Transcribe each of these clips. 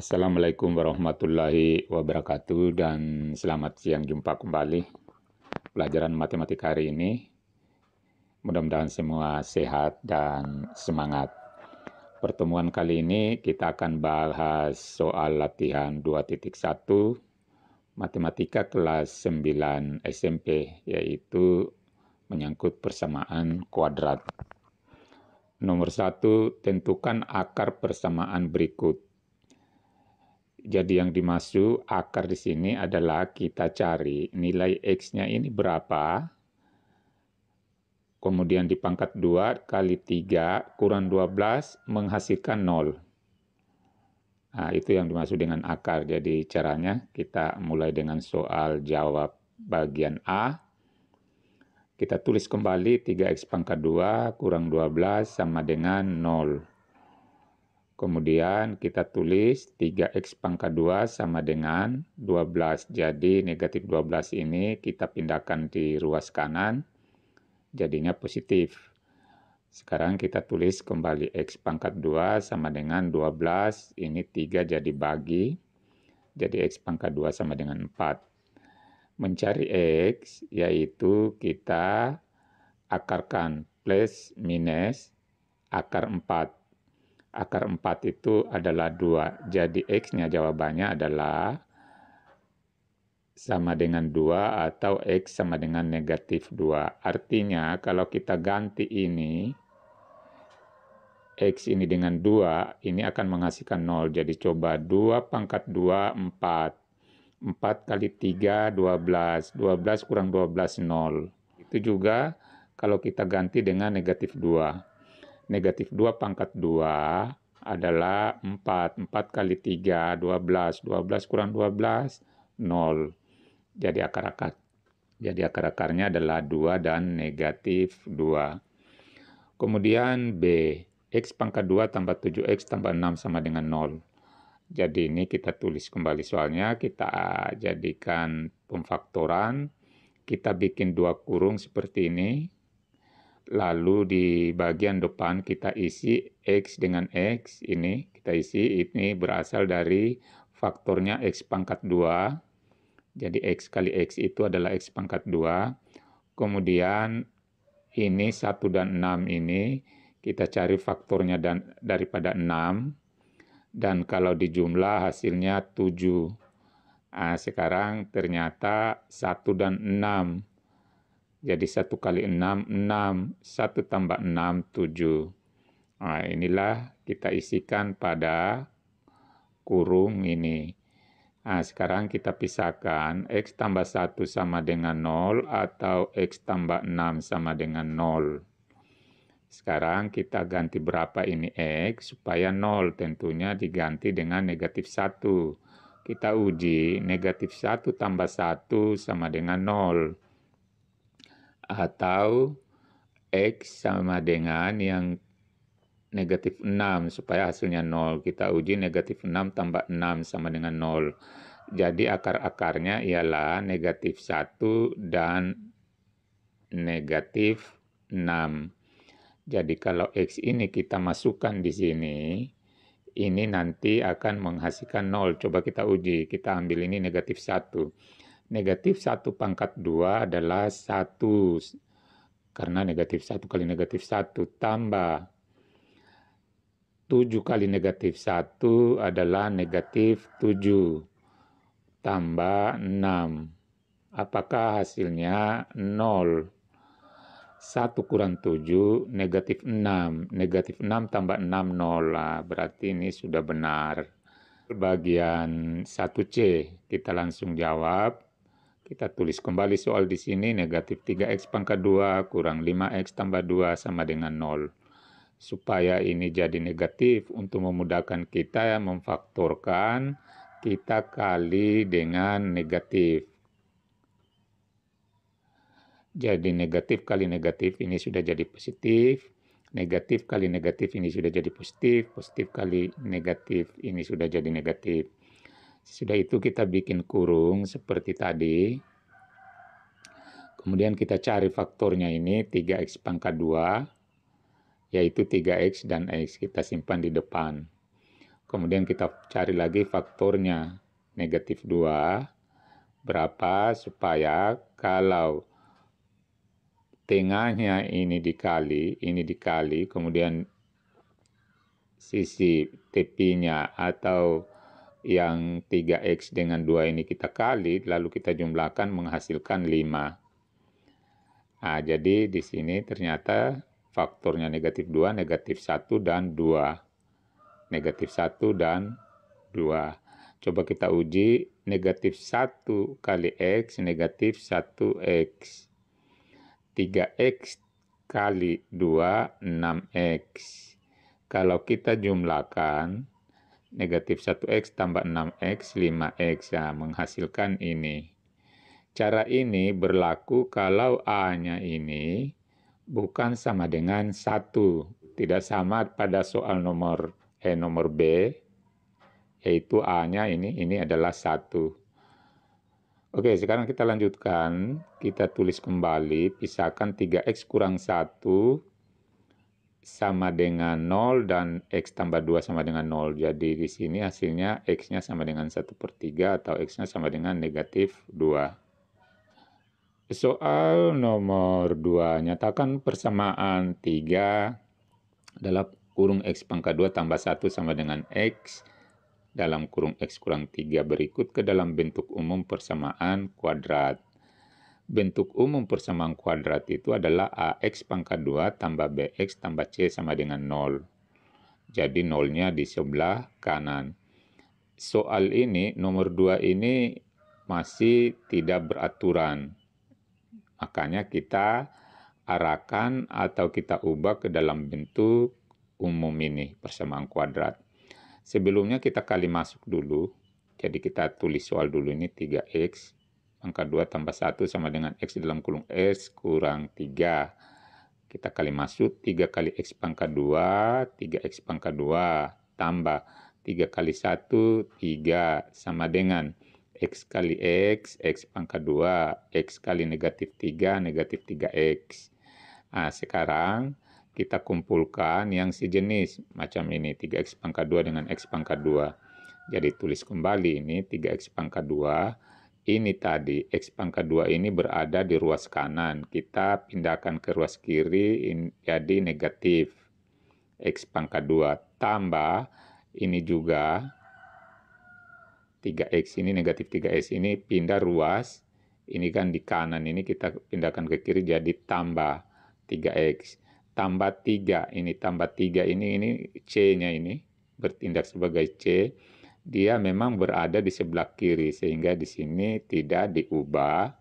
Assalamualaikum warahmatullahi wabarakatuh dan selamat siang jumpa kembali pelajaran matematika hari ini. Mudah-mudahan semua sehat dan semangat. Pertemuan kali ini kita akan bahas soal latihan 2.1 matematika kelas 9 SMP yaitu menyangkut persamaan kuadrat. Nomor satu, tentukan akar persamaan berikut. Jadi yang dimaksud akar di sini adalah kita cari nilai X-nya ini berapa. Kemudian dipangkat 2 kali 3 kurang 12 menghasilkan 0. Nah, itu yang dimaksud dengan akar. Jadi caranya kita mulai dengan soal jawab bagian A. Kita tulis kembali 3x pangkat 2 kurang 12 sama dengan 0. Kemudian kita tulis 3x pangkat 2 sama dengan 12. Jadi negatif 12 ini kita pindahkan di ruas kanan, jadinya positif. Sekarang kita tulis kembali x pangkat 2 sama dengan 12, ini 3 jadi bagi, jadi x pangkat 2 sama dengan 4 mencari X, yaitu kita akarkan plus minus akar 4 akar 4 itu adalah 2. Jadi X-nya jawabannya adalah sama dengan 2 atau X sama dengan negatif 2. Artinya kalau kita ganti ini, X ini dengan 2, ini akan menghasilkan 0. Jadi coba 2 pangkat 2, 4. 4 kali 3, 12. 12 kurang 12, 0. Itu juga kalau kita ganti dengan negatif 2 negatif 2 pangkat 2 adalah 4. 4 kali 3, 12. 12 kurang 12, 0. Jadi akar-akar jadi akar-akarnya adalah 2 dan negatif 2. Kemudian B, X pangkat 2 tambah 7X tambah 6 sama dengan 0. Jadi ini kita tulis kembali soalnya, kita jadikan pemfaktoran, kita bikin dua kurung seperti ini, lalu di bagian depan kita isi X dengan X ini kita isi ini berasal dari faktornya X pangkat 2 jadi X kali X itu adalah X pangkat 2 kemudian ini 1 dan 6 ini kita cari faktornya dan daripada 6 dan kalau dijumlah hasilnya 7 nah, sekarang ternyata 1 dan 6 jadi 1 kali 6, 6. 1 tambah 6, 7. Nah, inilah kita isikan pada kurung ini. Nah, sekarang kita pisahkan X tambah 1 sama dengan 0 atau X tambah 6 sama dengan 0. Sekarang kita ganti berapa ini X supaya 0 tentunya diganti dengan negatif 1. Kita uji negatif 1 tambah 1 sama dengan 0 atau X sama dengan yang negatif 6 supaya hasilnya 0. Kita uji negatif 6 tambah 6 sama dengan 0. Jadi akar-akarnya ialah negatif 1 dan negatif 6. Jadi kalau X ini kita masukkan di sini, ini nanti akan menghasilkan 0. Coba kita uji, kita ambil ini negatif 1 negatif 1 pangkat 2 adalah 1. Karena negatif 1 kali negatif 1 tambah 7 kali negatif 1 adalah negatif 7 tambah 6. Apakah hasilnya 0? 1 kurang 7, negatif 6. Negatif 6 tambah 6, 0. Lah. Berarti ini sudah benar. Bagian 1C, kita langsung jawab. Kita tulis kembali soal di sini, negatif 3x pangkat 2 kurang 5x tambah 2 sama dengan 0. Supaya ini jadi negatif, untuk memudahkan kita memfaktorkan, kita kali dengan negatif. Jadi negatif kali negatif ini sudah jadi positif negatif kali negatif ini sudah jadi positif, positif kali negatif ini sudah jadi negatif. Sudah itu kita bikin kurung seperti tadi. Kemudian kita cari faktornya ini 3x pangkat 2, yaitu 3x dan x. Kita simpan di depan. Kemudian kita cari lagi faktornya negatif 2. Berapa supaya kalau tengahnya ini dikali, ini dikali, kemudian sisi tepinya atau yang 3X dengan 2 ini kita kali, lalu kita jumlahkan menghasilkan 5. Nah, jadi di sini ternyata faktornya negatif 2, negatif 1, dan 2. Negatif 1 dan 2. Coba kita uji negatif 1 kali X, negatif 1X. 3X kali 2, 6X. Kalau kita jumlahkan, negatif 1x tambah 6x 5x ya menghasilkan ini cara ini berlaku kalau a-nya ini bukan sama dengan 1. tidak sama pada soal nomor eh nomor b yaitu a-nya ini ini adalah 1. Oke, sekarang kita lanjutkan. Kita tulis kembali, pisahkan 3x kurang 1 sama dengan 0 dan X tambah 2 sama dengan 0. Jadi di sini hasilnya X-nya sama dengan 1 per 3 atau X-nya sama dengan negatif 2. Soal nomor 2, nyatakan persamaan 3 dalam kurung X pangkat 2 tambah 1 sama dengan X dalam kurung X kurang 3 berikut ke dalam bentuk umum persamaan kuadrat bentuk umum persamaan kuadrat itu adalah AX pangkat 2 tambah BX tambah C sama dengan 0. Jadi nolnya di sebelah kanan. Soal ini, nomor 2 ini masih tidak beraturan. Makanya kita arahkan atau kita ubah ke dalam bentuk umum ini, persamaan kuadrat. Sebelumnya kita kali masuk dulu. Jadi kita tulis soal dulu ini 3X Angka 2 tambah 1 sama dengan X dalam kurung S kurang 3. Kita kali masuk 3 kali X pangkat 2, 3X pangkat 2, tambah 3 kali 1, 3, sama dengan X kali X, X pangkat 2, X kali negatif 3, negatif 3X. Nah, sekarang kita kumpulkan yang sejenis macam ini 3x pangkat 2 dengan x pangkat 2 jadi tulis kembali ini 3x pangkat 2 ini tadi, X pangkat 2 ini berada di ruas kanan. Kita pindahkan ke ruas kiri in, jadi negatif. X pangkat 2 tambah ini juga 3X ini negatif 3X ini pindah ruas. Ini kan di kanan ini kita pindahkan ke kiri jadi tambah 3X. Tambah 3 ini tambah 3 ini ini C-nya ini bertindak sebagai C dia memang berada di sebelah kiri sehingga di sini tidak diubah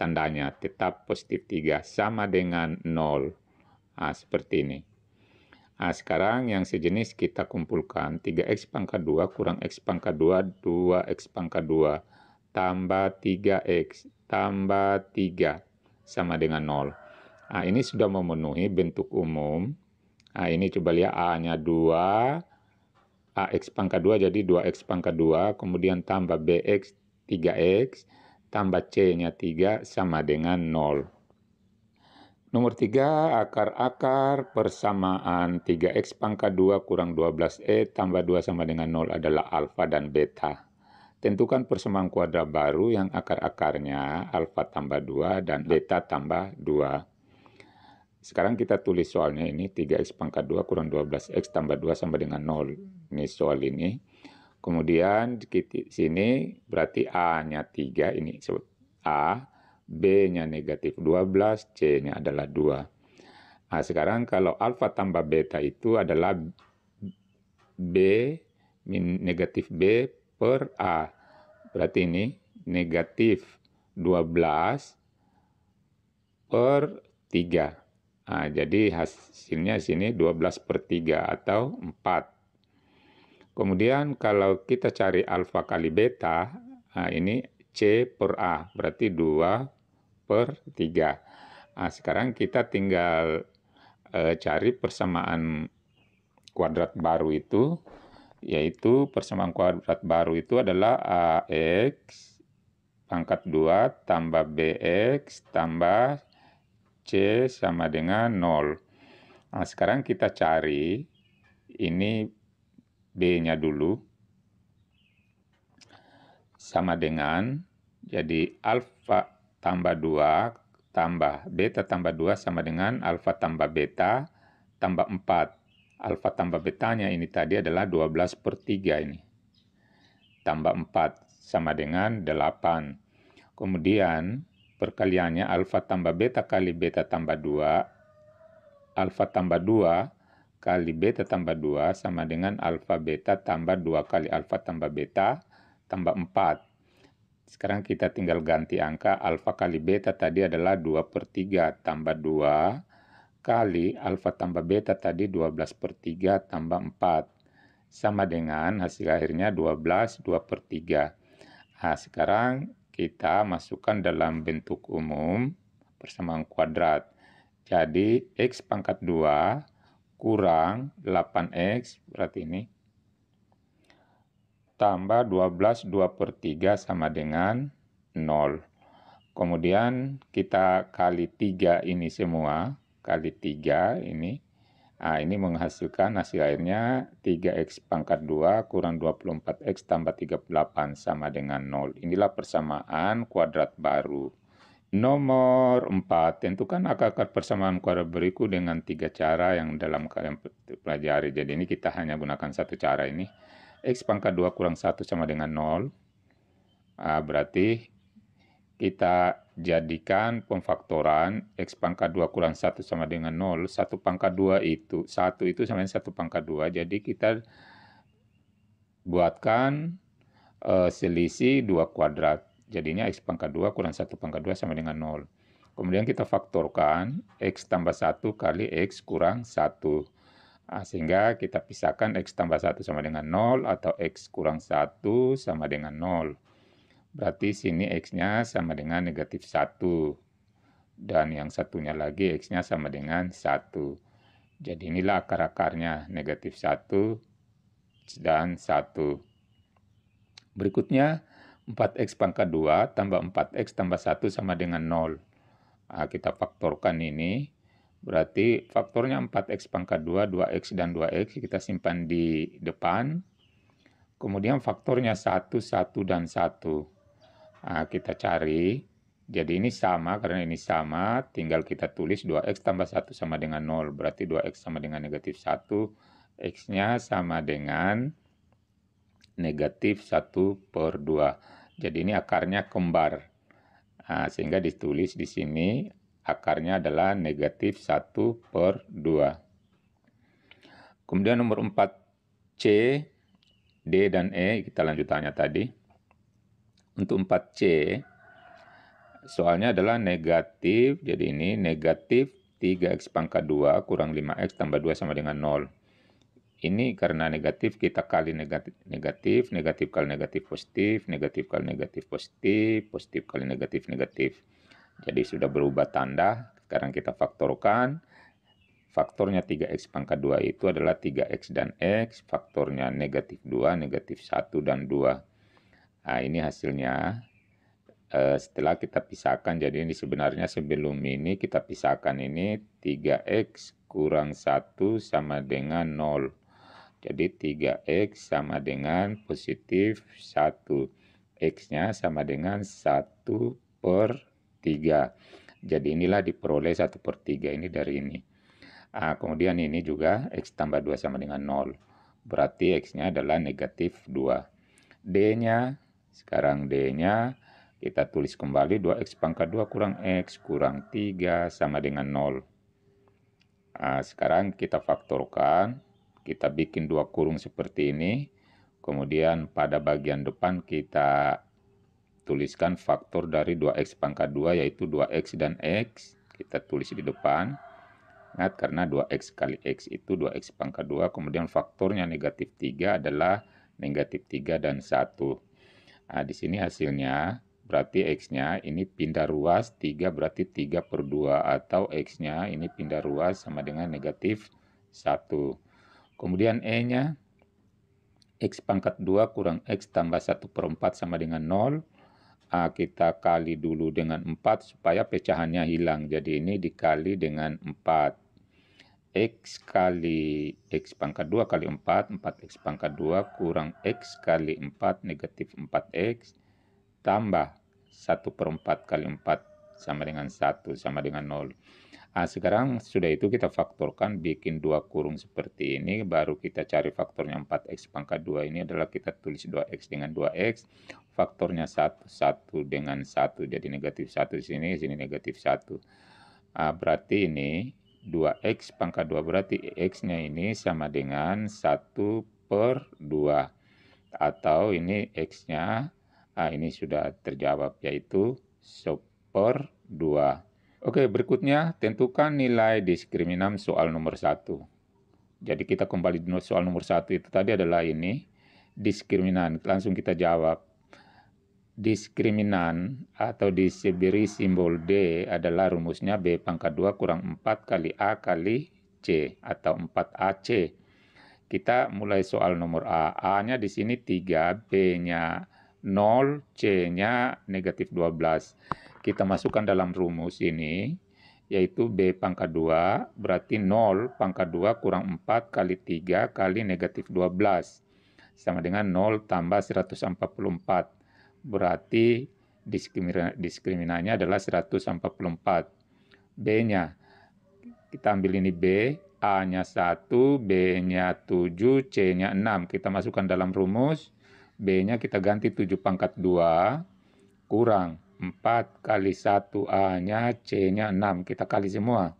tandanya tetap positif 3 sama dengan 0 nah, seperti ini nah, sekarang yang sejenis kita kumpulkan 3x pangkat 2 kurang x pangkat 2 2x pangkat 2 tambah 3x tambah 3 sama dengan 0 nah, ini sudah memenuhi bentuk umum nah, ini coba lihat A nya 2 AX pangkat 2 jadi 2X pangkat 2, kemudian tambah BX 3X, tambah C-nya 3 sama dengan 0. Nomor 3, akar-akar persamaan 3X pangkat 2 kurang 12E tambah 2 sama dengan 0 adalah alfa dan beta. Tentukan persamaan kuadrat baru yang akar-akarnya alfa tambah 2 dan beta tambah 2. Sekarang kita tulis soalnya ini 3X pangkat 2 kurang 12X tambah 2 sama dengan 0 ini soal ini. Kemudian di sini berarti A-nya 3, ini sebut A, B-nya negatif 12, C-nya adalah 2. Nah, sekarang kalau alfa tambah beta itu adalah B min negatif B per A. Berarti ini negatif 12 per 3. Nah, jadi hasilnya sini 12 per 3 atau 4. Kemudian kalau kita cari alfa kali beta, nah ini C per A, berarti 2 per 3. Nah, sekarang kita tinggal eh, cari persamaan kuadrat baru itu, yaitu persamaan kuadrat baru itu adalah AX pangkat 2 tambah BX tambah C sama dengan 0. Nah, sekarang kita cari ini B-nya dulu. Sama dengan, jadi alfa tambah 2 tambah beta tambah 2 sama dengan alfa tambah beta tambah 4. Alfa tambah betanya ini tadi adalah 12 per 3 ini. Tambah 4 sama dengan 8. Kemudian perkaliannya alfa tambah beta kali beta tambah 2. Alfa tambah 2 tambah 2 kali beta tambah 2 sama dengan alfa beta tambah 2 kali alfa tambah beta tambah 4. Sekarang kita tinggal ganti angka alfa kali beta tadi adalah 2 per 3 tambah 2 kali alfa tambah beta tadi 12 per 3 tambah 4. Sama dengan hasil akhirnya 12, 2 per 3. Nah, sekarang kita masukkan dalam bentuk umum persamaan kuadrat. Jadi, X pangkat 2 kurang 8X berarti ini tambah 12 2 per 3 sama dengan 0 kemudian kita kali 3 ini semua kali 3 ini nah, ini menghasilkan hasil akhirnya 3X pangkat 2 kurang 24X tambah 38 sama dengan 0 inilah persamaan kuadrat baru Nomor 4, tentukan akar-akar persamaan kuadrat berikut dengan tiga cara yang dalam kalian pelajari. Jadi ini kita hanya gunakan satu cara ini. X pangkat 2 kurang 1 sama dengan 0. Nah, berarti kita jadikan pemfaktoran X pangkat 2 kurang 1 sama dengan 0. 1 pangkat 2 itu, 1 itu sama dengan 1 pangkat 2. Jadi kita buatkan uh, selisih 2 kuadrat Jadinya X pangkat 2 kurang 1 pangkat 2 sama dengan 0. Kemudian kita faktorkan X tambah 1 kali X kurang 1. Nah, sehingga kita pisahkan X tambah 1 sama dengan 0 atau X kurang 1 sama dengan 0. Berarti sini X-nya sama dengan negatif 1. Dan yang satunya lagi X-nya sama dengan 1. Jadi inilah akar-akarnya negatif 1 dan 1. Berikutnya, 4X pangkat 2 tambah 4X tambah 1 sama dengan 0. Nah, kita faktorkan ini. Berarti faktornya 4X pangkat 2, 2X dan 2X kita simpan di depan. Kemudian faktornya 1, 1, dan 1. Nah, kita cari. Jadi ini sama karena ini sama. Tinggal kita tulis 2X tambah 1 sama dengan 0. Berarti 2X sama dengan negatif 1. X-nya sama dengan 0 negatif 1 per 2. Jadi ini akarnya kembar. Nah, sehingga ditulis di sini akarnya adalah negatif 1 per 2. Kemudian nomor 4 C, D, dan E, kita lanjutannya tadi. Untuk 4 C, soalnya adalah negatif, jadi ini negatif 3x pangkat 2 kurang 5x tambah 2 sama dengan 0 ini karena negatif kita kali negatif negatif negatif kali negatif positif negatif kali negatif positif positif kali negatif negatif jadi sudah berubah tanda sekarang kita faktorkan faktornya 3x pangkat 2 itu adalah 3x dan x faktornya negatif 2 negatif 1 dan 2 nah ini hasilnya eh, setelah kita pisahkan jadi ini sebenarnya sebelum ini kita pisahkan ini 3x kurang 1 sama dengan 0 jadi 3X sama dengan positif 1. X-nya sama dengan 1 per 3. Jadi inilah diperoleh 1 per 3 ini dari ini. Nah, kemudian ini juga X tambah 2 sama dengan 0. Berarti X-nya adalah negatif 2. D-nya, sekarang D-nya kita tulis kembali 2X pangkat 2 kurang X kurang 3 sama dengan 0. Nah, sekarang kita faktorkan kita bikin dua kurung seperti ini kemudian pada bagian depan kita tuliskan faktor dari 2x pangkat 2 yaitu 2x dan x kita tulis di depan ingat karena 2x kali x itu 2x pangkat 2 kemudian faktornya negatif 3 adalah negatif 3 dan 1 nah di sini hasilnya berarti x-nya ini pindah ruas 3 berarti 3 per 2 atau x-nya ini pindah ruas sama dengan negatif 1 Kemudian E-nya, X pangkat 2 kurang X tambah 1 per 4 sama dengan 0. A kita kali dulu dengan 4 supaya pecahannya hilang. Jadi ini dikali dengan 4. X kali X pangkat 2 kali 4, 4X pangkat 2 kurang X kali 4 negatif 4X tambah 1 per 4 kali 4 sama dengan 1 sama dengan 0. Nah, sekarang sudah itu kita faktorkan bikin dua kurung seperti ini baru kita cari faktornya 4x pangkat 2 ini adalah kita tulis 2x dengan 2x faktornya 1 1 dengan 1 jadi negatif 1 di sini di sini negatif 1 nah, berarti ini 2x pangkat 2 berarti x nya ini sama dengan 1 per 2 atau ini x nya nah ini sudah terjawab yaitu 1 per 2 Oke, berikutnya tentukan nilai diskriminan soal nomor satu. Jadi kita kembali di soal nomor satu itu tadi adalah ini diskriminan. Langsung kita jawab. Diskriminan atau diseberi simbol D adalah rumusnya B pangkat 2 kurang 4 kali A kali C atau 4AC. Kita mulai soal nomor A. A-nya di sini 3, B-nya 0, C-nya negatif 12 kita masukkan dalam rumus ini, yaitu B pangkat 2, berarti 0 pangkat 2 kurang 4 kali 3 kali negatif 12, sama dengan 0 tambah 144, berarti diskriminannya adalah 144. B-nya, kita ambil ini B, A-nya 1, B-nya 7, C-nya 6. Kita masukkan dalam rumus, B-nya kita ganti 7 pangkat 2, kurang 4 kali 1 A-nya, C-nya 6. Kita kali semua.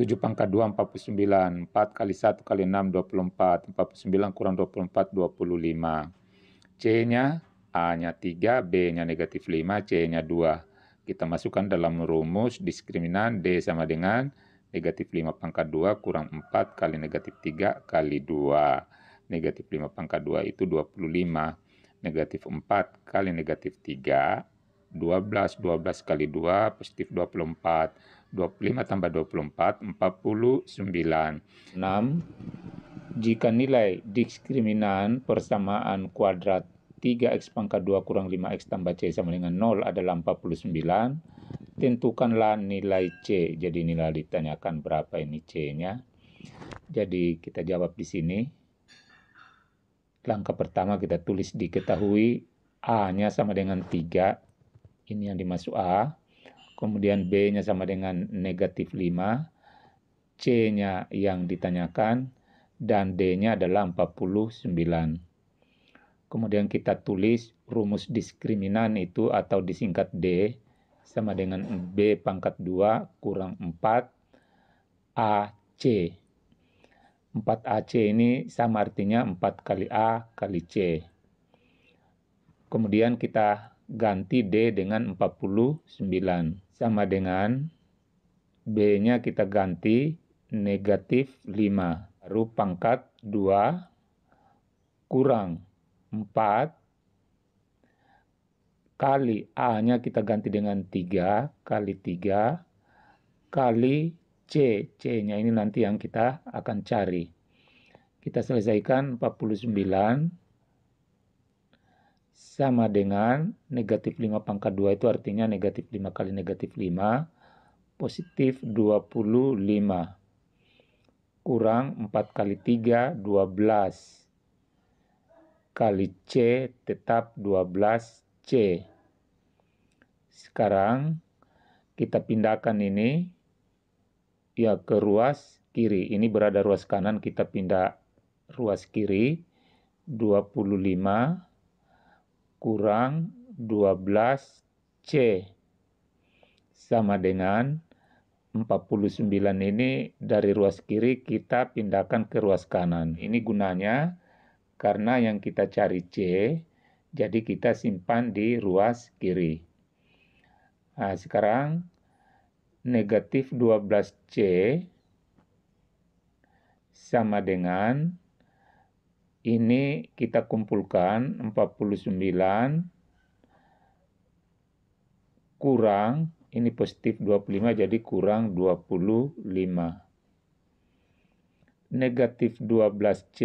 7 pangkat 2, 49. 4 kali 1 kali 6, 24. 49 kurang 24, 25. C-nya, A-nya 3, B-nya negatif 5, C-nya 2. Kita masukkan dalam rumus diskriminan D sama dengan negatif 5 pangkat 2 kurang 4 kali negatif 3 kali 2. Negatif 5 pangkat 2 itu 25. Negatif 4 kali negatif 3 12, 12 kali 2 positif 24, 25 tambah 24, 49. 6. Jika nilai diskriminan persamaan kuadrat 3x pangkat 2 kurang 5x tambah C sama dengan 0 adalah 49, tentukanlah nilai C. Jadi nilai ditanyakan berapa ini C-nya. Jadi kita jawab di sini. Langkah pertama kita tulis diketahui A-nya sama dengan 3 ini yang dimasuk A, kemudian B-nya sama dengan negatif 5, C-nya yang ditanyakan, dan D-nya adalah 49. Kemudian kita tulis rumus diskriminan itu atau disingkat D sama dengan B pangkat 2 kurang 4 AC. 4AC ini sama artinya 4 kali A kali C. Kemudian kita ganti D dengan 49. Sama dengan B-nya kita ganti negatif 5. Baru pangkat 2 kurang 4 kali A-nya kita ganti dengan 3 kali 3 kali C. C-nya ini nanti yang kita akan cari. Kita selesaikan 49 sama dengan negatif 5 pangkat 2 itu artinya negatif 5 kali negatif 5 positif 25 kurang 4 kali 3 12 kali C tetap 12C sekarang kita pindahkan ini ya ke ruas kiri ini berada ruas kanan kita pindah ruas kiri 25 kurang 12C sama dengan 49 ini dari ruas kiri kita pindahkan ke ruas kanan. Ini gunanya karena yang kita cari C, jadi kita simpan di ruas kiri. Nah, sekarang negatif 12C sama dengan ini kita kumpulkan 49 kurang ini positif 25 jadi kurang 25 negatif 12C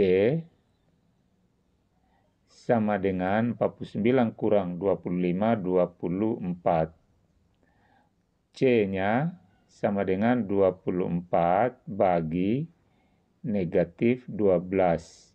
sama dengan 49 kurang 25, 24. C-nya sama dengan 24 bagi negatif 12.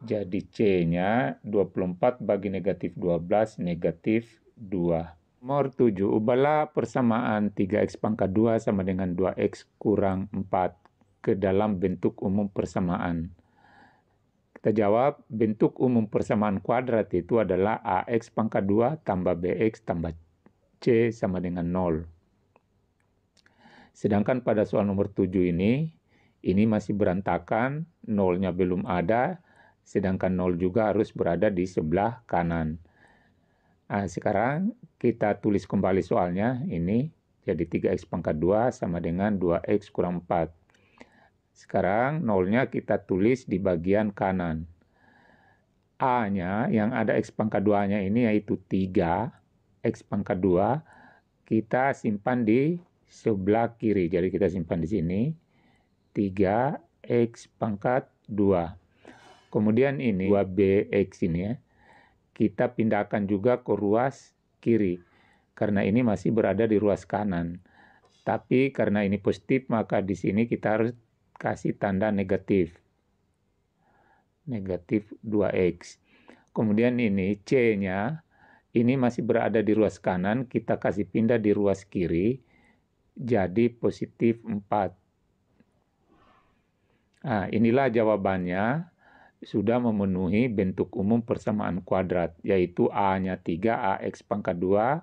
Jadi C-nya 24 bagi negatif 12, negatif 2. Nomor 7, ubahlah persamaan 3x pangkat 2 sama dengan 2x kurang 4 ke dalam bentuk umum persamaan. Kita jawab, bentuk umum persamaan kuadrat itu adalah AX pangkat 2 tambah BX tambah C sama dengan 0. Sedangkan pada soal nomor 7 ini, ini masih berantakan, nolnya belum ada, sedangkan 0 juga harus berada di sebelah kanan. Nah, sekarang kita tulis kembali soalnya, ini jadi 3x pangkat 2 sama dengan 2x kurang 4. Sekarang nolnya kita tulis di bagian kanan. A-nya yang ada x pangkat 2-nya ini yaitu 3, x pangkat 2, kita simpan di sebelah kiri. Jadi kita simpan di sini, 3x pangkat 2. Kemudian ini 2BX ini ya, kita pindahkan juga ke ruas kiri karena ini masih berada di ruas kanan. Tapi karena ini positif maka di sini kita harus kasih tanda negatif. Negatif 2X. Kemudian ini C-nya ini masih berada di ruas kanan, kita kasih pindah di ruas kiri jadi positif 4. Nah, inilah jawabannya sudah memenuhi bentuk umum persamaan kuadrat, yaitu A-nya 3AX pangkat 2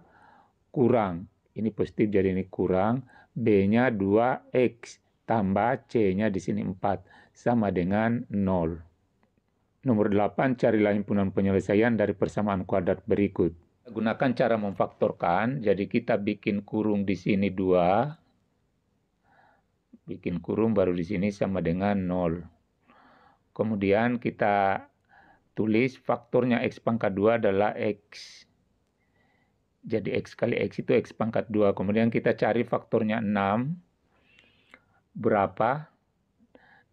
kurang. Ini positif jadi ini kurang. B-nya 2X tambah C-nya di sini 4 sama dengan 0. Nomor 8, carilah himpunan penyelesaian dari persamaan kuadrat berikut. Gunakan cara memfaktorkan, jadi kita bikin kurung di sini 2, bikin kurung baru di sini sama dengan 0. Kemudian kita tulis faktornya X pangkat 2 adalah X. Jadi X kali X itu X pangkat 2. Kemudian kita cari faktornya 6. Berapa?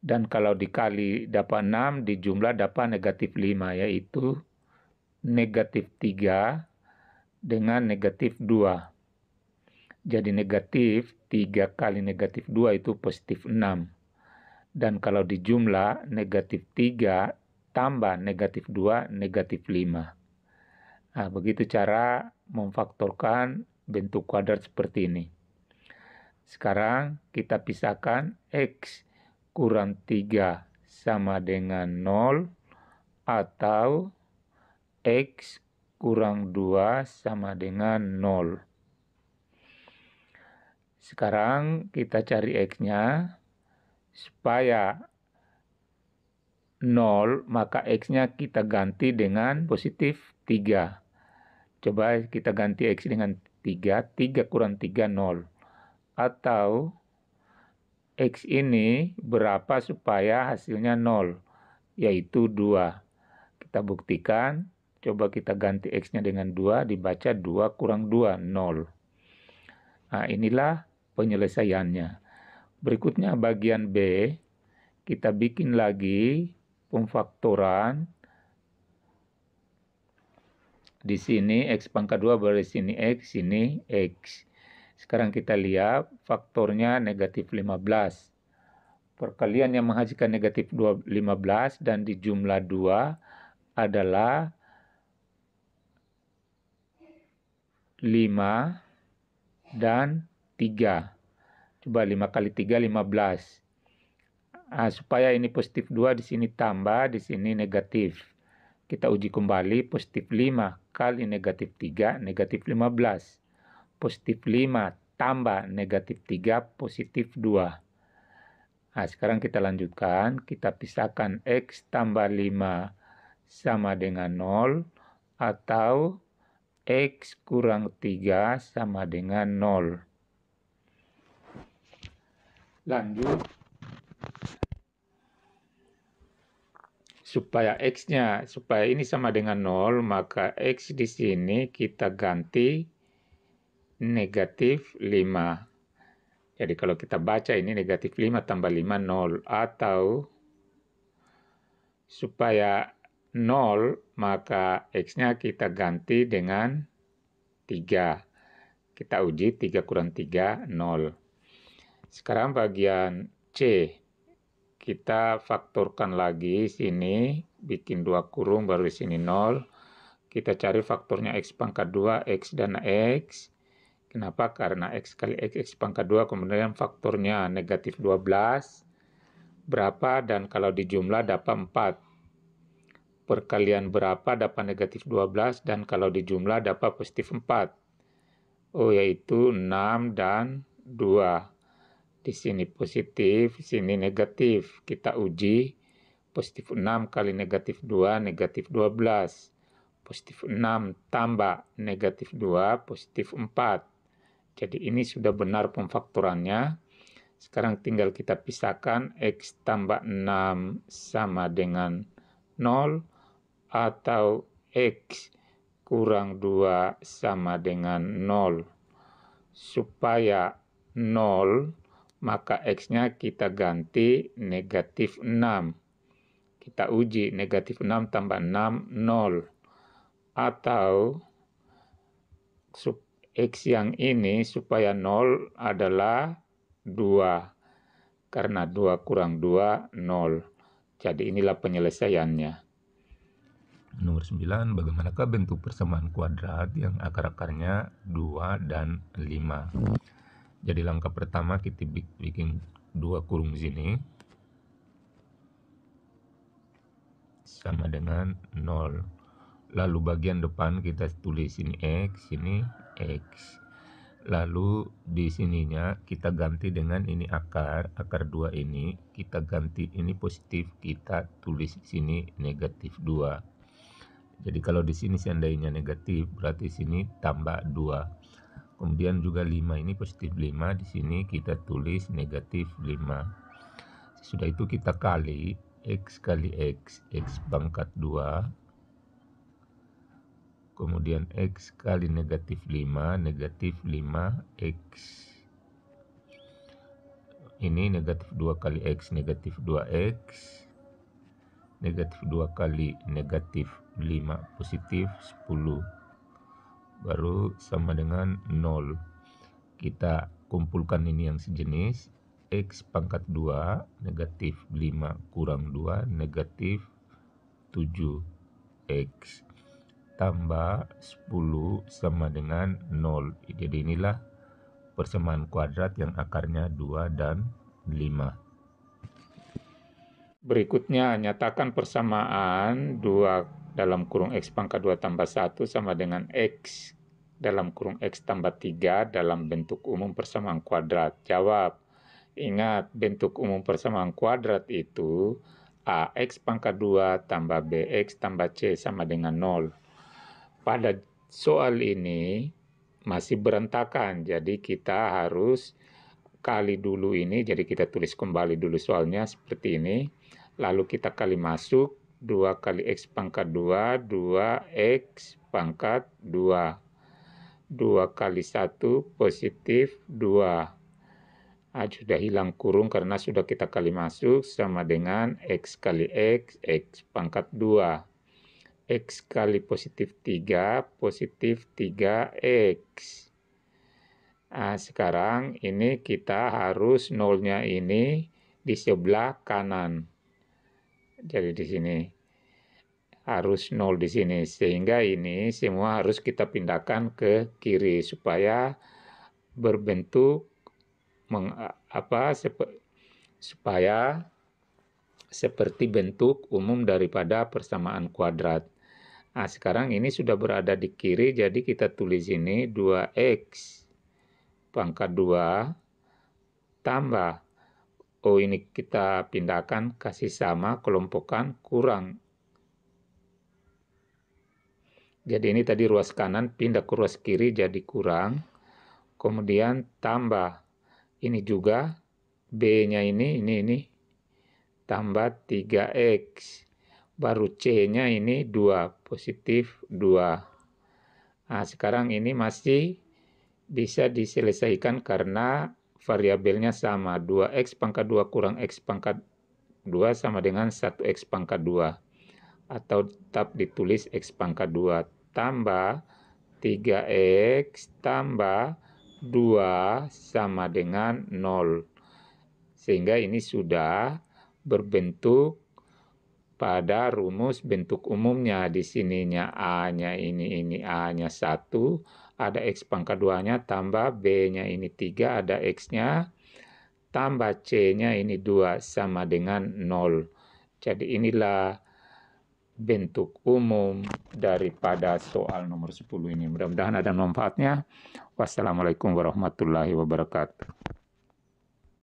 Dan kalau dikali dapat 6, dijumlah dapat negatif 5, yaitu negatif 3 dengan negatif 2. Jadi negatif 3 kali negatif 2 itu positif 6. Dan kalau di jumlah negatif 3 tambah negatif 2 negatif 5. Nah, begitu cara memfaktorkan bentuk kuadrat seperti ini. Sekarang kita pisahkan X kurang 3 sama dengan 0 atau X kurang 2 sama dengan 0. Sekarang kita cari X-nya supaya 0 maka X-nya kita ganti dengan positif 3. Coba kita ganti X dengan 3, 3 kurang 3, 0. Atau X ini berapa supaya hasilnya 0, yaitu 2. Kita buktikan, coba kita ganti X-nya dengan 2, dibaca 2 kurang 2, 0. Nah inilah penyelesaiannya. Berikutnya bagian B, kita bikin lagi pemfaktoran. Di sini X pangkat 2 berarti sini X, sini X. Sekarang kita lihat faktornya negatif 15 perkalian yang menghasilkan negatif 15 dan di jumlah 2 adalah 5 dan 3. Coba 5 kali 3, 15. Nah, supaya ini positif 2, di sini tambah, di sini negatif. Kita uji kembali positif 5 kali negatif 3, negatif 15. Positif 5 tambah negatif 3, positif 2. Nah, sekarang kita lanjutkan. Kita pisahkan X tambah 5 sama dengan 0 atau X kurang 3 sama dengan 0 lanjut supaya x-nya supaya ini sama dengan 0 maka x di sini kita ganti negatif 5 jadi kalau kita baca ini negatif 5 tambah 5 0 atau supaya 0 maka x-nya kita ganti dengan 3 kita uji 3 kurang 3 0 sekarang bagian C. Kita faktorkan lagi sini, bikin dua kurung baru di sini 0. Kita cari faktornya X pangkat 2, X dan X. Kenapa? Karena X kali X, X pangkat 2, kemudian faktornya negatif 12. Berapa? Dan kalau di jumlah dapat 4. Perkalian berapa dapat negatif 12, dan kalau di jumlah dapat positif 4. Oh, yaitu 6 dan 2. Di sini positif, di sini negatif. Kita uji positif 6 kali negatif 2, negatif 12. Positif 6 tambah negatif 2, positif 4. Jadi ini sudah benar pemfakturannya. Sekarang tinggal kita pisahkan X tambah 6 sama dengan 0 atau X kurang 2 sama dengan 0. Supaya 0 maka X-nya kita ganti negatif 6. Kita uji negatif 6 tambah 6, 0. Atau X yang ini supaya 0 adalah 2. Karena 2 kurang 2, 0. Jadi inilah penyelesaiannya. Nomor 9, bagaimanakah bentuk persamaan kuadrat yang akar-akarnya 2 dan 5? jadi langkah pertama kita bikin dua kurung sini sama dengan 0 lalu bagian depan kita tulis ini X sini X lalu di sininya kita ganti dengan ini akar akar 2 ini kita ganti ini positif kita tulis sini negatif 2 jadi kalau di sini seandainya negatif berarti sini tambah 2 kemudian juga 5 ini positif 5 di sini kita tulis negatif 5 sesudah itu kita kali X kali X X pangkat 2 kemudian X kali negatif 5 negatif 5 X ini negatif 2 kali X negatif 2X negatif 2 kali negatif 5 positif 10 baru sama dengan 0 kita kumpulkan ini yang sejenis X pangkat 2 negatif 5 kurang 2 negatif 7 X tambah 10 sama dengan 0 jadi inilah persamaan kuadrat yang akarnya 2 dan 5 berikutnya nyatakan persamaan 2 dalam kurung X pangkat 2 tambah 1 sama dengan X dalam kurung X tambah 3 dalam bentuk umum persamaan kuadrat. Jawab, ingat bentuk umum persamaan kuadrat itu AX pangkat 2 tambah BX tambah C sama dengan 0. Pada soal ini masih berantakan, jadi kita harus kali dulu ini, jadi kita tulis kembali dulu soalnya seperti ini, lalu kita kali masuk, 2 kali X pangkat 2, 2X pangkat 2. 2 kali 1 positif 2. Nah, sudah hilang kurung karena sudah kita kali masuk sama dengan X kali X, X pangkat 2. X kali positif 3, positif 3X. Nah, sekarang ini kita harus nolnya ini di sebelah kanan. Jadi di sini harus nol di sini sehingga ini semua harus kita pindahkan ke kiri supaya berbentuk meng, apa sep, supaya seperti bentuk umum daripada persamaan kuadrat. Nah, sekarang ini sudah berada di kiri, jadi kita tulis ini 2x pangkat 2 tambah oh ini kita pindahkan kasih sama kelompokkan, kurang jadi ini tadi ruas kanan pindah ke ruas kiri jadi kurang. Kemudian tambah. Ini juga B-nya ini, ini, ini. Tambah 3X. Baru C-nya ini 2. Positif 2. Nah sekarang ini masih bisa diselesaikan karena variabelnya sama 2x pangkat 2 kurang x pangkat 2 sama dengan 1x pangkat 2 atau tetap ditulis x pangkat 2 tambah 3x tambah 2 sama dengan 0 sehingga ini sudah berbentuk pada rumus bentuk umumnya di sininya A-nya ini ini A-nya 1 ada X pangkat 2-nya tambah B-nya ini 3, ada X-nya, tambah C-nya ini 2 sama dengan 0. Jadi inilah bentuk umum daripada soal nomor 10 ini. Mudah-mudahan ada manfaatnya. Wassalamualaikum warahmatullahi wabarakatuh.